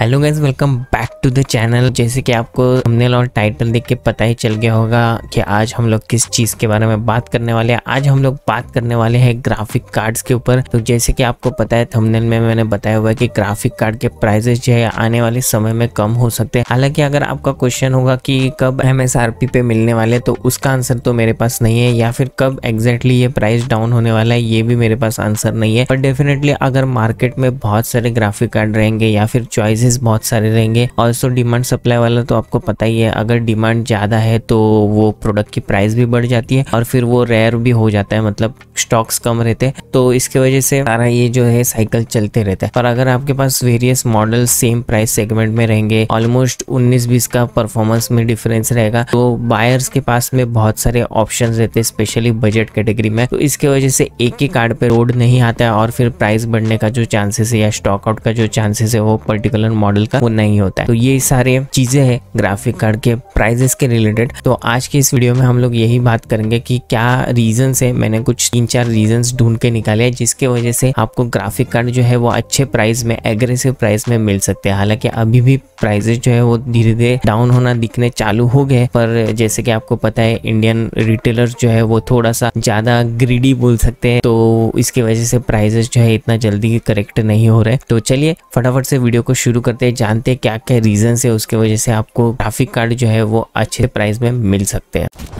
hello guys welcome back to the channel जैसे कि आपको हमने और टाइटल देख के पता ही चल गया होगा कि आज हम लोग किस चीज़ के बारे में बात करने वाले हैं आज हम लोग बात करने वाले हैं ग्राफिक कार्ड्स के ऊपर तो जैसे कि आपको पता है थंबनेल में मैंने बताया हुआ है कि ग्राफिक कार्ड के प्राइजेस जो है आने वाले समय में कम हो सकते हैं हालांकि अगर आपका क्वेश्चन होगा की कब एम एस आर पी पे मिलने वाले तो उसका आंसर तो मेरे पास नहीं है या फिर कब एग्जैक्टली ये प्राइस डाउन होने वाला है ये भी मेरे पास आंसर नहीं है पर डेफिनेटली अगर मार्केट में बहुत सारे ग्राफिक कार्ड रहेंगे या फिर चॉइसेस प्राइसेस बहुत सारे रहेंगे ऑल्सो डिमांड सप्लाई वाला तो आपको पता ही है अगर डिमांड ज़्यादा है तो वो प्रोडक्ट की प्राइस भी बढ़ जाती है और फिर वो रेयर भी हो जाता है मतलब स्टॉक्स कम रहते हैं तो इसके वजह से सारा ये जो है साइकिल चलते रहता है और अगर आपके पास various model same price segment में रहेंगे ऑलमोस्ट उन्नीस बीस का परफॉर्मेंस में डिफरेंस रहेगा तो बायर्स के पास में बहुत सारे ऑप्शन रहते हैं स्पेशली बजट कैटेगरी में तो इसके वजह से एक ही कार्ड पे रोड नहीं आता है और फिर प्राइस बढ़ने का जो चांसेस है या स्टॉक आउट का जो चांसेस है वो पर्टिकुलर मॉडल का वो नहीं होता है तो ये सारे चीजें है ग्राफिक कार्ड के प्राइजेस के रिलेटेड तो आज के इस वीडियो में हम लोग यही बात करेंगे कि क्या रीजन है मैंने कुछ तीन चार रीजन ढूंढ के निकाले हैं जिसके वजह से आपको ग्राफिक कार्ड जो है वो अच्छे प्राइस में एग्रेसिव प्राइस में मिल सकते हैं हालांकि अभी भी प्राइजेस जो है वो धीरे धीरे डाउन होना दिखने चालू हो गए पर जैसे कि आपको पता है इंडियन रिटेलर जो है वो थोड़ा सा ज्यादा ग्रीडी बोल सकते हैं तो इसके वजह से प्राइजेस जो है इतना जल्दी करेक्ट नहीं हो रहे तो चलिए फटाफट से वीडियो को शुरू करते हैं जानते हैं क्या क्या रीज़न है उसके वजह से आपको ग्राफिक कार्ड जो है वो अच्छे प्राइस में मिल सकते हैं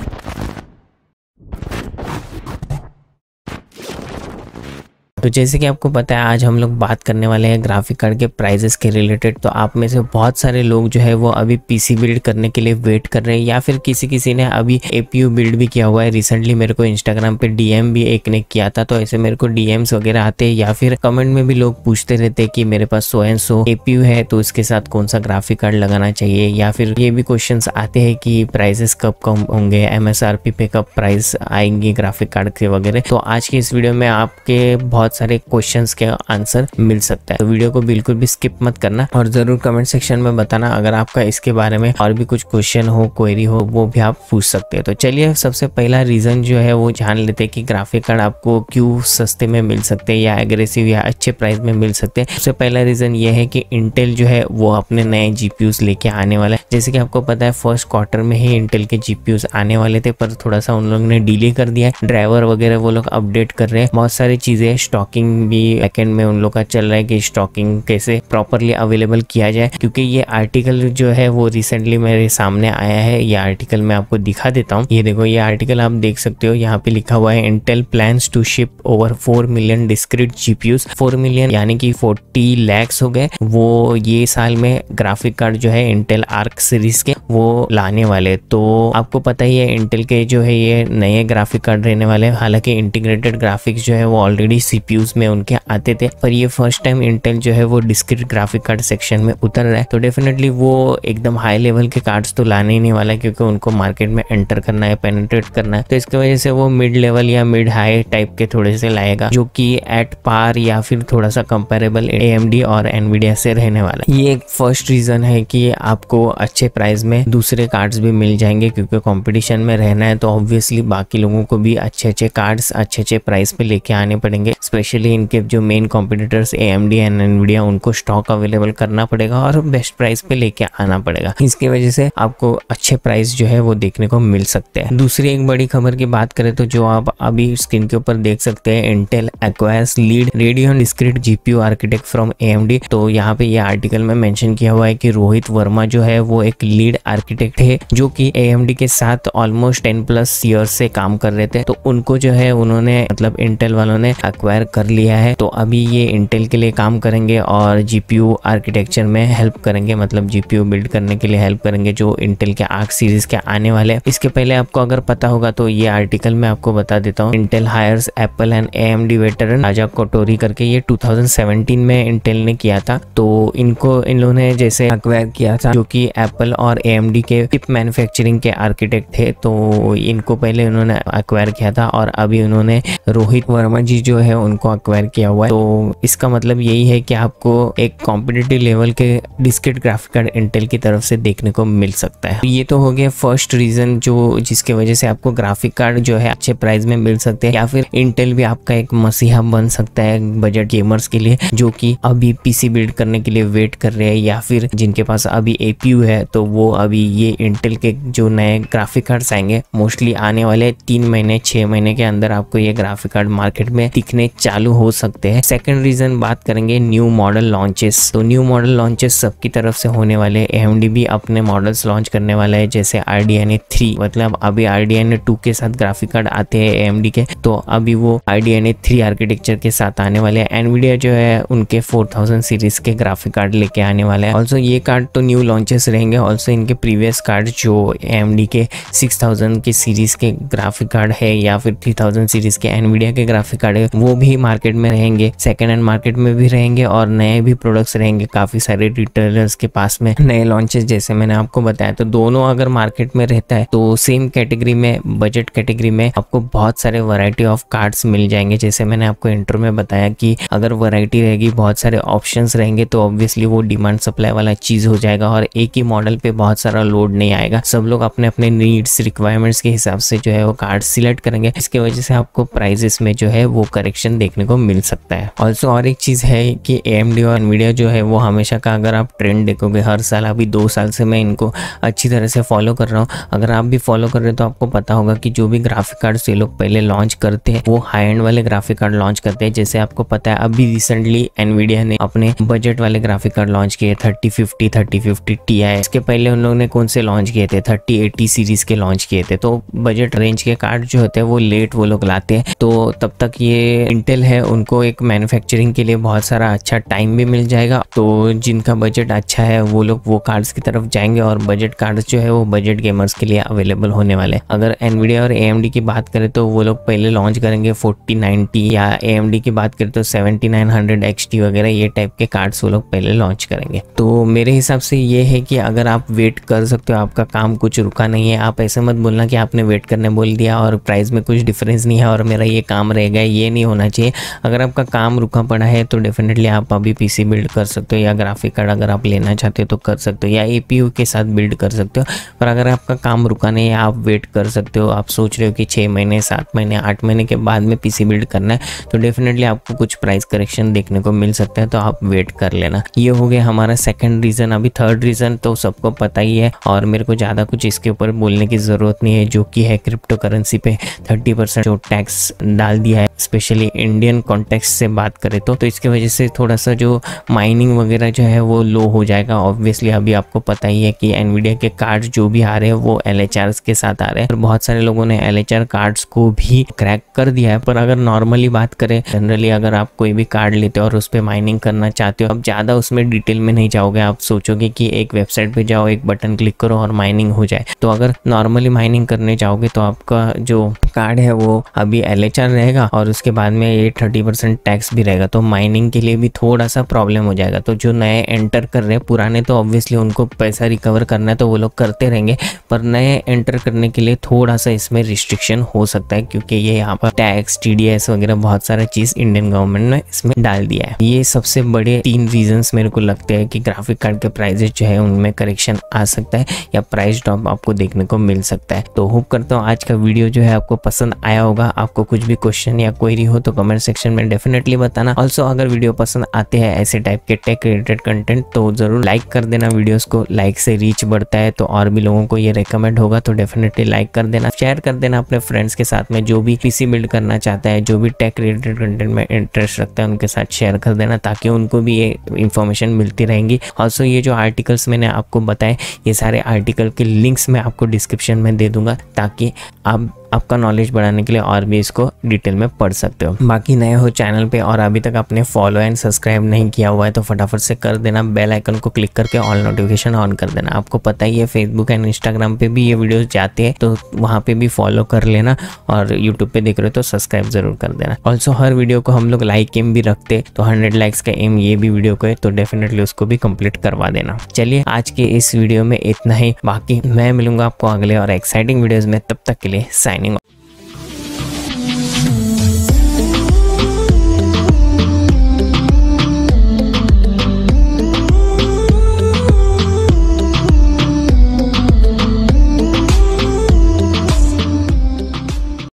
तो जैसे कि आपको पता है आज हम लोग बात करने वाले हैं ग्राफिक कार्ड के प्राइजेस के रिलेटेड तो आप में से बहुत सारे लोग जो है वो अभी पीसी बिल्ड करने के लिए वेट कर रहे हैं या फिर किसी किसी ने अभी एपीयू बिल्ड भी किया हुआ है रिसेंटली मेरे को इंस्टाग्राम पे डीएम भी एक ने किया था तो ऐसे मेरे को डीएम्स वगैरह आते हैं या फिर कमेंट में भी लोग पूछते रहते कि मेरे पास सो एंड सो एपीयू है तो इसके साथ कौन सा ग्राफिक कार्ड लगाना चाहिए या फिर ये भी क्वेश्चन आते हैं कि प्राइजेस कब कम होंगे एम पे कब प्राइस आएंगे ग्राफिक कार्ड के वगैरह तो आज की इस वीडियो में आपके बहुत बहुत सारे क्वेश्चन के आंसर मिल सकता है तो वीडियो को बिल्कुल भी स्किप मत करना और जरूर कमेंट सेक्शन में बताना अगर आपका इसके बारे में और भी कुछ क्वेश्चन हो क्वेरी हो वो भी आप पूछ सकते हैं तो चलिए सबसे पहला रीजन जो है वो जान लेते हैं कि ग्राफिक कार्ड आपको क्यों सस्ते में मिल सकते हैं या एग्रेसिव या अच्छे प्राइस में मिल सकते हैं सबसे पहला रीजन ये है कि इंटेल जो है वो अपने नए जीपीयूज लेके आने वाला है जैसे कि आपको पता है फर्स्ट क्वार्टर में ही इंटेल के जीपीयूज आने वाले थे पर थोड़ा सा उन लोगों ने डिले कर दिया है ड्राइवर वगैरह वो लोग अपडेट कर रहे हैं बहुत सारी चीजें स्टॉक स्टॉकिंग भी बैकेंड में उन लोग का चल रहा है कि स्टॉकिंग कैसे प्रॉपरली अवेलेबल किया जाए क्योंकि ये आर्टिकल जो है वो रिसेंटली मेरे सामने आया है ये आर्टिकल मैं आपको दिखा देता हूँ ये देखो ये आर्टिकल आप देख सकते हो यहाँ पे लिखा हुआ है Intel plan to ship over four million discrete GPUs four million यानी कि फोर्टी लैक्स हो गए वो ये साल में ग्राफिक कार्ड जो है इंटेल आर्क सीरीज के वो लाने वाले तो आपको पता ही है इंटेल के जो है ये नए ग्राफिक कार्ड रहने वाले हालांकि इंटीग्रेटेड ग्राफिक्स जो है वो ऑलरेडी सी सीपीयूज में उनके आते थे पर ये फर्स्ट टाइम इंटेल जो है वो डिस्क्रिट ग्राफिक कार्ड सेक्शन में उतर रहा है तो डेफिनेटली वो एकदम हाई लेवल के कार्ड्स तो लाने ही नहीं वाला क्योंकि उनको मार्केट में एंटर करना है पेनेट्रेट करना है तो इसकी वजह से वो मिड लेवल या मिड हाई टाइप के थोड़े से लाएगा जो की एट पार या फिर थोड़ा सा कंपेरेबल एम और एनवीडिया से रहने वाला ये एक फर्स्ट रीजन है कि आपको अच्छे प्राइस में दूसरे कार्ड्स भी मिल जाएंगे क्योंकि कंपटीशन में रहना है तो ऑब्वियसली बाकी लोगों को भी अच्छे अच्छे कार्ड्स अच्छे अच्छे प्राइस पे लेके आने पड़ेंगे स्पेशली इनके जो main competitors A M D and Nvidia उनको स्टॉक अवेलेबल करना पड़ेगा और बेस्ट प्राइस पे लेके आना पड़ेगा इसकी वजह से आपको अच्छे प्राइस जो है वो देखने को मिल सकते हैं दूसरी एक बड़ी खबर की बात करें तो जो आप अभी स्क्रीन के ऊपर देख सकते हैं Intel acquires lead Radeon discrete GPU architect from AMD तो यहाँ पे ये आर्टिकल में मैंशन किया हुआ है कि रोहित वर्मा जो है वो एक लीड आर्किटेक्ट है जो कि डी के साथ ऑलमोस्ट टेन प्लस ईयर से काम कर रहे थे तो उनको जो है उन्होंने मतलब इंटेल वालों ने एक्वायर कर लिया है तो अभी ये इंटेल के लिए काम करेंगे और जी आर्किटेक्चर में हेल्प करेंगे मतलब जी बिल्ड करने के लिए हेल्प करेंगे जो इंटेल के आग सीरीज के आने वाले इसके पहले आपको अगर पता होगा तो ये आर्टिकल मैं आपको बता देता हूँ Intel hires Apple and A M D veteran Raja Koduri करके ये 2017 में इंटेल ने किया था तो इनको इन लोगों ने जैसे अक्वायर किया था जो कि एप्पल और ए के चिप मैन्युफैक्चरिंग के आर्किटेक्ट थे तो इनको पहले उन्होंने अक्वायर किया था और अभी उन्होंने रोहित वर्मा जी जो है उनको को अक्वायर किया हुआ है तो इसका मतलब यही है कि आपको एक कॉम्पिटेटिव लेवल के डिस्क्रिट ग्राफिक कार्ड इंटेल की तरफ से देखने को मिल सकता है ये तो हो गया फर्स्ट रीजन जो जिसके वजह से आपको ग्राफिक कार्ड जो है अच्छे प्राइस में मिल सकते हैं या फिर इंटेल भी आपका एक मसीहा बन सकता है बजट गेमर्स के लिए जो कि अभी पीसी बिल्ड करने के लिए वेट कर रहे हैं या फिर जिनके पास अभी एपीयू है तो वो अभी ये इंटेल के जो नए ग्राफिक कार्ड्स आएंगे मोस्टली आने वाले तीन महीने छह महीने के अंदर आपको ये ग्राफिक कार्ड मार्केट में दिखने चालू हो सकते हैं सेकंड रीजन बात करेंगे न्यू मॉडल लॉन्चेस तो न्यू मॉडल लॉन्चेस सबकी तरफ से होने वाले एम भी अपने मॉडल्स लॉन्च करने वाला है जैसे R D N A three मतलब अभी R D N A two के साथ ग्राफिक कार्ड आते हैं एम के तो अभी वो R D N A three architecture के साथ आने वाले हैं एनवीडिया जो है उनके फोर थाउजेंड सीरीज के ग्राफिक कार्ड लेके आने वाला है ऑल्सो ये कार्ड तो न्यू लॉन्चेस रहेंगे ऑल्सो इनके प्रीवियस कार्ड जो एम के सिक्स थाउजेंड के सीरीज के ग्राफिक कार्ड है या फिर थ्री थाउजेंड सीरीज के एनवीडिया के ग्राफिक कार्ड है वो भी मार्केट में रहेंगे सेकेंड हैंड मार्केट में भी रहेंगे और नए भी प्रोडक्ट्स रहेंगे काफ़ी सारे रिटेलर्स के पास में नए लॉन्चेस जैसे मैंने आपको बताया तो दोनों अगर मार्केट में रहता है तो सेम कैटेगरी में बजट कैटेगरी में आपको बहुत सारे वराइटी ऑफ कार्ड्स मिल जाएंगे जैसे मैंने आपको इंटरव्यू में बताया कि अगर वरायटी रहेगी बहुत सारे ऑप्शन रहेंगे तो ऑब्वियसली वो डिमांड सप्लाई वाला चीज़ हो जाएगा और एक ही मॉडल पे बहुत सारा लोड नहीं आएगा सब लोग अपने अपने नीड्स रिक्वायरमेंट्स के हिसाब से जो है वो कार्ड सिलेक्ट करेंगे इसके वजह से आपको प्राइजेस में जो है वो करेक्शन देखने को मिल सकता है ऑल्सो और एक चीज़ है कि ए और मीडिया जो है वो हमेशा का अगर आप ट्रेंड देखोगे हर साल अभी दो साल से मैं इनको अच्छी तरह से फॉलो कर रहा हूँ अगर आप भी फॉलो कर रहे हो तो आपको पता होगा कि जो भी ग्राफिक कार्ड ये लोग पहले लॉन्च करते हैं वो हाई एंड वाले ग्राफिक कार्ड लॉन्च करते हैं जैसे आपको पता है अभी रिसेंटली एनवीडिया ने अपने बजट वाले ग्राफिक कार्ड लॉन्च किए thirty fifty thirty fifty T I इसके पहले उन लोगों ने कौन से लॉन्च किए थे थर्टी एटी सीरीज के लॉन्च किए थे तो बजट रेंज के कार्ड जो होते हैं वो लेट वो लोग लाते हैं तो तब तक ये इंटेल है उनको एक मैन्युफैक्चरिंग के लिए बहुत सारा अच्छा टाइम भी मिल जाएगा तो जिनका बजट अच्छा है वो लोग वो कार्ड्स की तरफ जाएंगे और बजट कार्ड्स जो है वो बजट गेमर्स के लिए अवेलेबल होने वाले हैं अगर एनवीडिया और ए की बात करें तो वो लोग पहले लॉन्च करेंगे फोर्टी नाइनटी या ए की बात करें तो सेवेंटी नाइन हंड्रेड वगैरह ये टाइप के कार्ड्स वो लोग पहले लॉन्च करेंगे तो मेरे हिसाब से ये है कि अगर आप वेट कर सकते हो आपका काम कुछ रुका नहीं है आप ऐसे मत बोलना कि आपने वेट करने बोल दिया और प्राइस में कुछ डिफरेंस नहीं है और मेरा ये काम रहेगा ये नहीं होना चाहिए चाहिए अगर आपका काम रुका पड़ा है तो डेफिनेटली आप अभी पीसी बिल्ड कर सकते हो या ग्राफिक कार्ड अगर आप लेना चाहते हो तो कर सकते हो या एपीयू के साथ बिल्ड कर सकते हो पर अगर आपका काम रुका नहीं है आप वेट कर सकते हो आप सोच रहे हो कि छः महीने सात महीने आठ महीने के बाद में पी बिल्ड करना है तो डेफिनेटली आपको कुछ प्राइस करेक्शन देखने को मिल सकता है तो आप वेट कर लेना ये हो गया हमारा सेकेंड रीज़न अभी थर्ड रीज़न तो सबको पता ही है और मेरे को ज़्यादा कुछ इसके ऊपर बोलने की ज़रूरत नहीं है जो कि है क्रिप्टो करेंसी पे थर्टी परसेंट जो टैक्स डाल दिया है स्पेशली इंडियन कॉन्टेक्स्ट से बात करें तो, तो इसके वजह से थोड़ा सा जो माइनिंग वगैरह जो है वो लो हो जाएगा ऑब्वियसली अभी आपको पता ही है कि एनवीडिया के कार्ड जो भी आ रहे हैं वो एल के साथ आ रहे हैं और बहुत सारे लोगों ने एल कार्ड्स को भी क्रैक कर दिया है पर अगर नॉर्मली बात करें जनरली अगर आप कोई भी कार्ड लेते हो और उस पर माइनिंग करना चाहते हो आप ज़्यादा उसमें डिटेल में नहीं जाओगे आप सोचोगे कि एक वेबसाइट पे जाओ एक बटन क्लिक करो और माइनिंग हो जाए तो अगर नॉर्मली माइनिंग करने जाओगे तो आपका जो कार्ड है वो अभी एल रहेगा और उसके बाद में ये थर्टी परसेंट टैक्स भी रहेगा तो माइनिंग के लिए भी थोड़ा सा प्रॉब्लम हो जाएगा तो जो नए एंटर कर रहे हैं पुराने तो ऑब्वियसली उनको पैसा रिकवर करना है तो वो लोग करते रहेंगे पर नए एंटर करने के लिए थोड़ा सा इसमें रिस्ट्रिक्शन हो सकता है क्योंकि ये यहाँ पर टैक्स टी वगैरह बहुत सारा चीज़ इंडियन गवर्नमेंट ने इसमें डाल दिया है ये सबसे बड़े तीन रीजन मेरे को लगते हैं कि ग्राफिक कार्ड के प्राइजेस जो है उनमें करेक्शन आ सकता है या प्राइस ड्रॉप आपको देखने को मिल सकता है तो होप करता हूँ आज का वीडियो जो है आपको पसंद आया होगा आपको कुछ भी क्वेश्चन या क्वेरी हो तो कमेंट कमेंट सेक्शन में डेफिनेटली बताना ऑल्सो अगर वीडियो पसंद आते हैं ऐसे टाइप के टेक रिलेटेड कंटेंट तो जरूर लाइक कर देना वीडियोस को लाइक से रीच बढ़ता है तो और भी लोगों को ये रेकमेंड होगा तो डेफिनेटली लाइक कर देना शेयर कर देना अपने फ्रेंड्स के साथ में जो भी पीसी बिल्ड करना चाहता है जो भी टेक रिलेटेड कंटेंट में इंटरेस्ट रखता है उनके साथ शेयर कर देना ताकि उनको भी ये इन्फॉर्मेशन मिलती रहेंगी ऑल्सो ये जो आर्टिकल्स मैंने आपको बताए ये सारे आर्टिकल के लिंक्स मैं आपको डिस्क्रिप्शन में दे दूंगा ताकि आप आपका नॉलेज बढ़ाने के लिए और भी इसको डिटेल में पढ़ सकते हो बाकी नए हो चैनल पे और अभी तक आपने फॉलो एंड सब्सक्राइब नहीं किया हुआ है तो फटाफट से कर देना बेल आइकन को क्लिक करके ऑल नोटिफिकेशन ऑन कर देना आपको पता ही है फेसबुक एंड इंस्टाग्राम पे भी ये वीडियोस जाते हैं तो वहाँ पे भी फॉलो कर लेना और यूट्यूब पे देख रहे हो तो सब्सक्राइब जरूर कर देना ऑल्सो हर वीडियो को हम लोग लाइक एम भी रखते तो हंड्रेड लाइक्स का एम ये भी वीडियो को है तो डेफिनेटली उसको भी कम्प्लीट करवा देना चलिए आज के इस वीडियो में इतना ही बाकी मैं मिलूंगा आपको अगले और एक्साइटिंग वीडियोज में तब तक के लिए साइन ini